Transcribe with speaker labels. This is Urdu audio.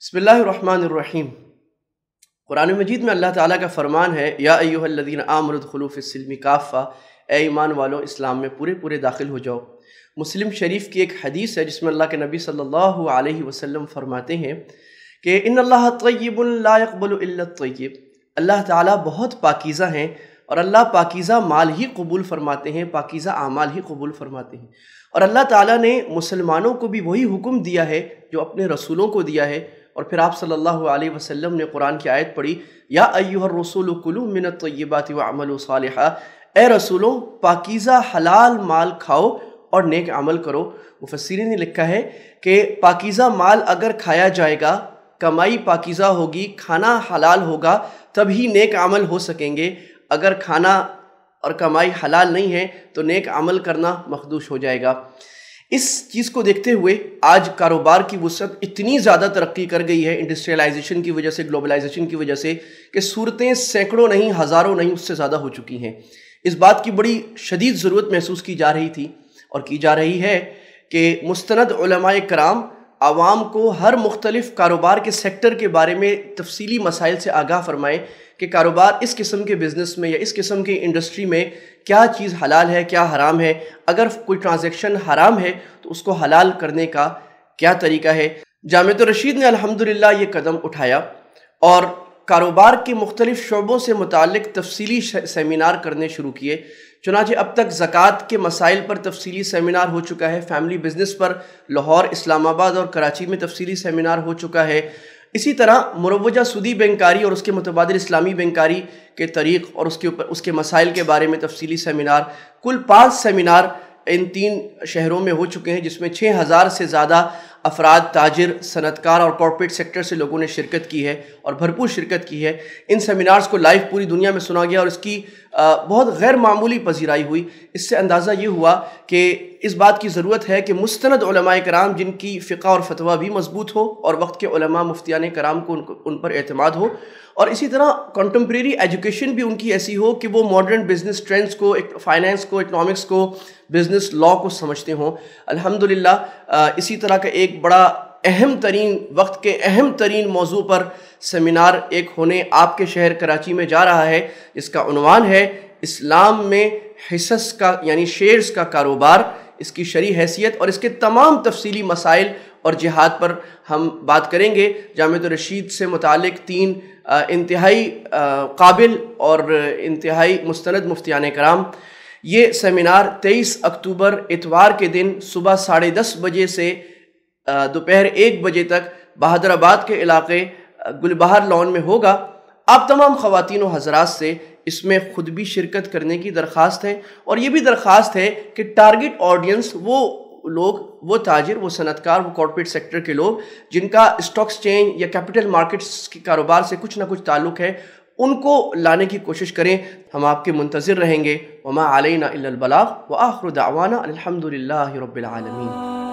Speaker 1: بسم اللہ الرحمن الرحیم قرآن مجید میں اللہ تعالیٰ کا فرمان ہے یا ایوہ الذین آمرد خلوف السلم کافہ اے ایمان والوں اسلام میں پورے پورے داخل ہو جاؤ مسلم شریف کی ایک حدیث ہے جس میں اللہ کے نبی صلی اللہ علیہ وسلم فرماتے ہیں کہ ان اللہ طیب لا يقبل الا طیب اللہ تعالیٰ بہت پاکیزہ ہیں اور اللہ پاکیزہ مال ہی قبول فرماتے ہیں پاکیزہ اعمال ہی قبول فرماتے ہیں اور اللہ تعالیٰ نے مسلمانوں کو بھی وہی حکم دیا ہے جو اپنے رسولوں کو دیا ہے اور پھر آپ صلی اللہ علیہ وسلم نے قرآن کی آیت پڑھی یا ایوہ الرسول کلو من الطیبات وعملو صالحا اے رسولوں پاکیزہ حلال مال کھاؤ اور نیک عمل کرو مفسرین نے لکھا ہے کہ پاکیزہ مال اگر کھایا جائے گا کمائی پاکیزہ ہوگی کھانا حلال ہوگا تب ہی نیک عمل ہو سکیں گے اگر کھانا اور کمائی حلال نہیں ہے تو نیک عمل کرنا مخدوش ہو جائے گا اس چیز کو دیکھتے ہوئے آج کاروبار کی وسعت اتنی زیادہ ترقی کر گئی ہے انڈسٹریلائزیشن کی وجہ سے گلوبلائزیشن کی وجہ سے کہ صورتیں سینکڑوں نہیں ہزاروں نہیں اس سے زیادہ ہو چکی ہیں اس بات کی بڑی شدید ضرورت محسوس کی جا رہی تھی اور کی جا رہی ہے کہ مستند علماء کرام عوام کو ہر مختلف کاروبار کے سیکٹر کے بارے میں تفصیلی مسائل سے آگاہ فرمائیں کہ کاروبار اس قسم کے بزنس میں یا اس قسم کی انڈسٹری میں کیا چیز حلال ہے کیا حرام ہے اگر کوئی ٹرانزیکشن حرام ہے تو اس کو حلال کرنے کا کیا طریقہ ہے جامعت الرشید نے الحمدللہ یہ قدم اٹھایا اور کاروبار کے مختلف شعبوں سے متعلق تفصیلی سیمینار کرنے شروع کیے چنانچہ اب تک زکوٰۃ کے مسائل پر تفصیلی سیمینار ہو چکا ہے فیملی بزنس پر لاہور اسلام آباد اور کراچی میں تفصیلی سیمینار ہو چکا ہے اسی طرح مروجہ سودی بینکاری اور اس کے متبادل اسلامی بینکاری کے طریق اور اس کے اوپر اس کے مسائل کے بارے میں تفصیلی سیمینار کل پانچ سیمینار ان تین شہروں میں ہو چکے ہیں جس میں چھ ہزار سے زیادہ افراد تاجر صنعت کار اور کارپوریٹ سیکٹر سے لوگوں نے شرکت کی ہے اور بھرپور شرکت کی ہے ان سیمینارز کو لائیو پوری دنیا میں سنا گیا اور اس کی بہت غیر معمولی پذیرائی ہوئی اس سے اندازہ یہ ہوا کہ اس بات کی ضرورت ہے کہ مستند علماء کرام جن کی فقہ اور فتویٰ بھی مضبوط ہو اور وقت کے علماء مفتیان کرام کو ان پر اعتماد ہو اور اسی طرح کنٹمپریری ایجوکیشن بھی ان کی ایسی ہو کہ وہ ماڈرن بزنس ٹرینڈز کو فائنینس کو اکنامکس کو بزنس لا کو سمجھتے ہوں الحمدللہ اسی طرح کا ایک ایک بڑا اہم ترین وقت کے اہم ترین موضوع پر سیمینار ایک ہونے آپ کے شہر کراچی میں جا رہا ہے اس کا عنوان ہے اسلام میں حصص کا یعنی شیئرز کا کاروبار اس کی شرعی حیثیت اور اس کے تمام تفصیلی مسائل اور جہاد پر ہم بات کریں گے جامعہ رشید سے متعلق تین انتہائی قابل اور انتہائی مستند مفتیان کرام یہ سیمینار تیئیس اکتوبر اتوار کے دن صبح ساڑھے دس بجے سے دوپہر ایک بجے تک بہادر آباد کے علاقے گل بہار لون میں ہوگا آپ تمام خواتین و حضرات سے اس میں خود بھی شرکت کرنے کی درخواست ہے اور یہ بھی درخواست ہے کہ ٹارگٹ آڈینس وہ لوگ وہ تاجر وہ سنتکار وہ کارپوریٹ سیکٹر کے لوگ جن کا اسٹاکس چینج یا کیپٹل مارکیٹس کے کاروبار سے کچھ نہ کچھ تعلق ہے ان کو لانے کی کوشش کریں ہم آپ کے منتظر رہیں گے وما علینا الا البلاغ وآخر دعوانا الحمدللہ الحمد للہ رب